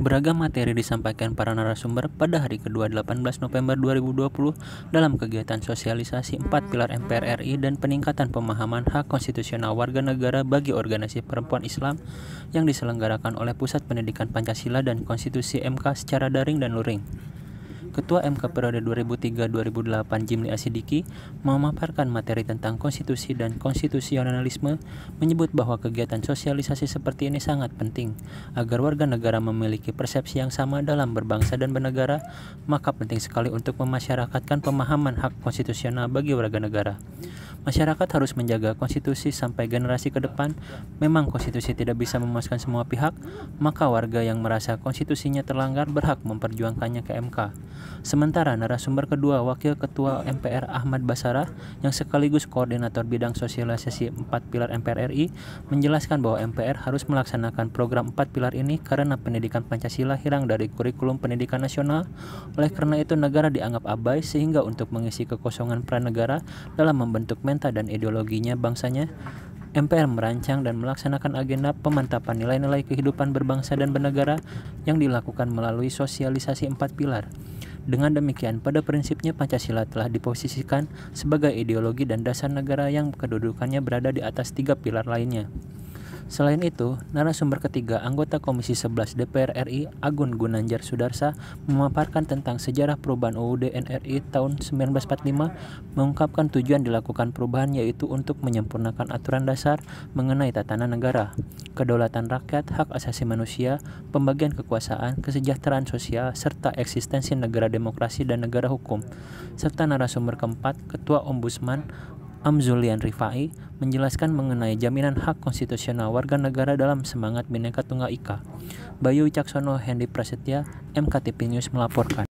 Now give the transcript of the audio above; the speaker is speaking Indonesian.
Beragam materi disampaikan para narasumber pada hari kedua 18 November 2020 dalam kegiatan sosialisasi empat pilar MPR RI dan peningkatan pemahaman hak konstitusional warga negara bagi organisasi perempuan Islam yang diselenggarakan oleh Pusat Pendidikan Pancasila dan Konstitusi MK secara daring dan luring. Ketua MK periode 2003-2008 Jimli Asidiki memaparkan materi tentang konstitusi dan konstitusionalisme menyebut bahwa kegiatan sosialisasi seperti ini sangat penting agar warga negara memiliki persepsi yang sama dalam berbangsa dan bernegara maka penting sekali untuk memasyarakatkan pemahaman hak konstitusional bagi warga negara. Masyarakat harus menjaga konstitusi sampai generasi ke depan. Memang konstitusi tidak bisa memuaskan semua pihak, maka warga yang merasa konstitusinya terlanggar berhak memperjuangkannya ke MK. Sementara narasumber kedua Wakil Ketua MPR Ahmad Basarah yang sekaligus koordinator bidang sosialisasi 4 pilar MPR RI menjelaskan bahwa MPR harus melaksanakan program 4 pilar ini karena pendidikan Pancasila hilang dari kurikulum pendidikan nasional. Oleh karena itu negara dianggap abai sehingga untuk mengisi kekosongan peran negara dalam membentuk pemerintah dan ideologinya bangsanya, MPR merancang dan melaksanakan agenda pemantapan nilai-nilai kehidupan berbangsa dan bernegara yang dilakukan melalui sosialisasi empat pilar. Dengan demikian, pada prinsipnya Pancasila telah diposisikan sebagai ideologi dan dasar negara yang kedudukannya berada di atas tiga pilar lainnya. Selain itu, narasumber ketiga anggota Komisi 11 DPR RI Agun Gunanjar Sudarsa memaparkan tentang sejarah perubahan UUD NRI tahun 1945 mengungkapkan tujuan dilakukan perubahan yaitu untuk menyempurnakan aturan dasar mengenai tatanan negara, kedaulatan rakyat, hak asasi manusia, pembagian kekuasaan, kesejahteraan sosial, serta eksistensi negara demokrasi dan negara hukum. Serta narasumber keempat, Ketua Ombudsman Amzulian Rifai menjelaskan mengenai jaminan hak konstitusional warga negara dalam semangat Bhinneka Tunggal Ika. Bayu Caksono, Hendi Prasetya, MKTP News melaporkan.